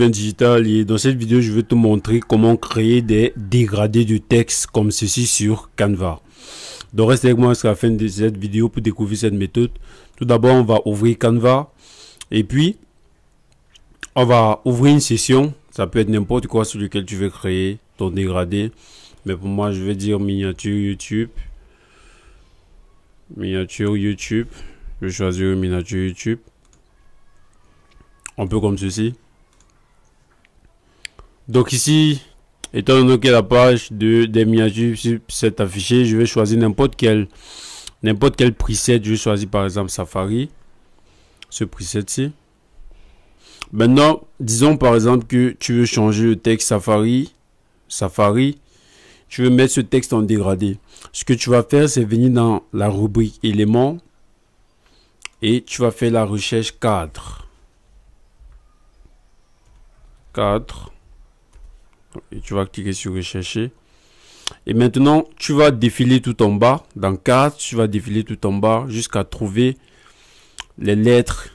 Digital et dans cette vidéo je vais te montrer comment créer des dégradés de texte comme ceci sur Canva. Donc reste avec moi jusqu'à la fin de cette vidéo pour découvrir cette méthode. Tout d'abord on va ouvrir Canva et puis on va ouvrir une session. Ça peut être n'importe quoi sur lequel tu veux créer ton dégradé. Mais pour moi je vais dire miniature YouTube. Miniature YouTube. Je vais choisir miniature YouTube. Un peu comme ceci. Donc ici, étant donné que la page de Demiaju s'est affichée, je vais choisir n'importe quel, n'importe quel preset. Je vais choisir par exemple Safari, ce preset-ci. Maintenant, disons par exemple que tu veux changer le texte Safari, Safari, tu veux mettre ce texte en dégradé. Ce que tu vas faire, c'est venir dans la rubrique éléments et tu vas faire la recherche cadre. 4 et tu vas cliquer sur rechercher. Et maintenant, tu vas défiler tout en bas. Dans 4, tu vas défiler tout en bas jusqu'à trouver les lettres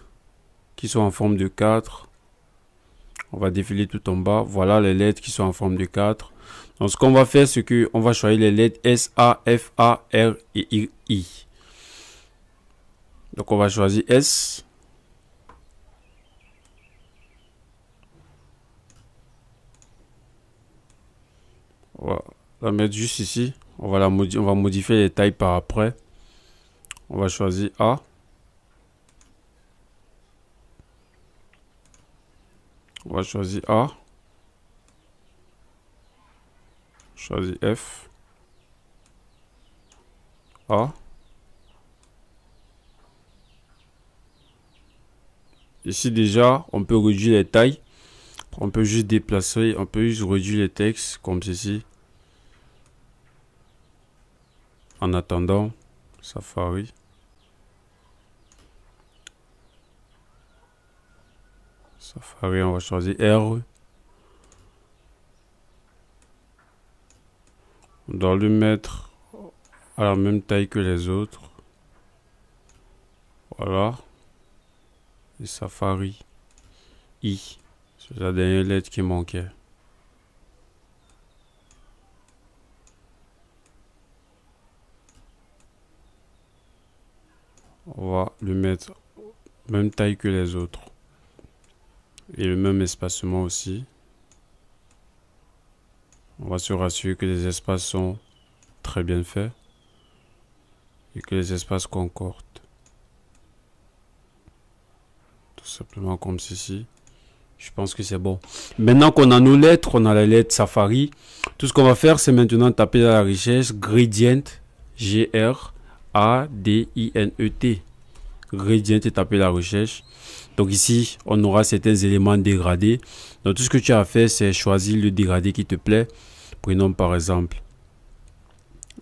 qui sont en forme de 4. On va défiler tout en bas. Voilà les lettres qui sont en forme de 4. Donc, ce qu'on va faire, c'est qu'on va choisir les lettres S, A, F, A, R et I. Donc, on va choisir S. la mettre juste ici. On va, la on va modifier les tailles par après. On va choisir A. On va choisir A. choisir F. A. Ici déjà, on peut réduire les tailles. On peut juste déplacer, on peut juste réduire les textes comme ceci. En attendant, Safari. Safari, on va choisir R. On doit le mettre à la même taille que les autres. Voilà. Et Safari. I. C'est la dernière lettre qui manquait. on va le mettre même taille que les autres et le même espacement aussi on va se rassurer que les espaces sont très bien faits et que les espaces concordent tout simplement comme ceci je pense que c'est bon maintenant qu'on a nos lettres on a la lettre safari tout ce qu'on va faire c'est maintenant taper dans la richesse gradient gr a-D-I-N-E-T. Gradient et tapé la recherche. Donc ici, on aura certains éléments dégradés. Donc tout ce que tu as fait, c'est choisir le dégradé qui te plaît. Prenons par exemple.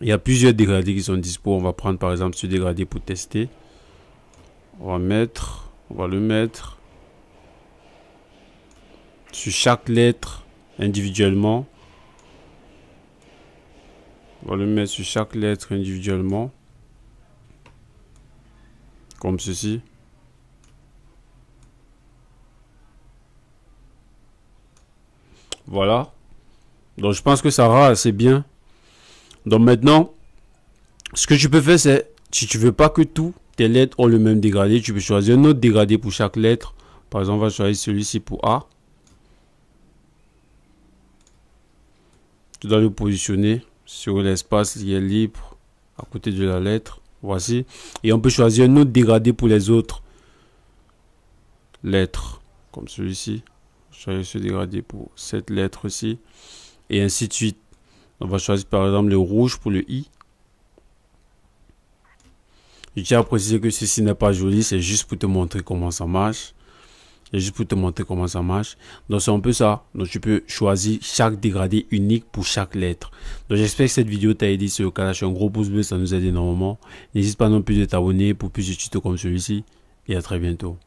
Il y a plusieurs dégradés qui sont dispo. On va prendre par exemple ce dégradé pour tester. On va mettre, on va le mettre sur chaque lettre individuellement. On va le mettre sur chaque lettre individuellement. Comme ceci. Voilà. Donc je pense que ça va assez bien. Donc maintenant, ce que tu peux faire, c'est, si tu veux pas que tous tes lettres ont le même dégradé, tu peux choisir un autre dégradé pour chaque lettre. Par exemple, on va choisir celui-ci pour A. Tu dois le positionner sur l'espace qui libre à côté de la lettre. Voici. Et on peut choisir un autre dégradé pour les autres lettres, comme celui-ci. Choisir ce dégradé pour cette lettre-ci. Et ainsi de suite. On va choisir par exemple le rouge pour le I. Je tiens à préciser que ceci n'est pas joli, c'est juste pour te montrer comment ça marche juste pour te montrer comment ça marche. Donc c'est un peu ça. Donc tu peux choisir chaque dégradé unique pour chaque lettre. Donc j'espère que cette vidéo t'a aidé. Si c'est le cas, lâche un gros pouce bleu, ça nous aide énormément. N'hésite pas non plus de t'abonner pour plus de tutos comme celui-ci. Et à très bientôt.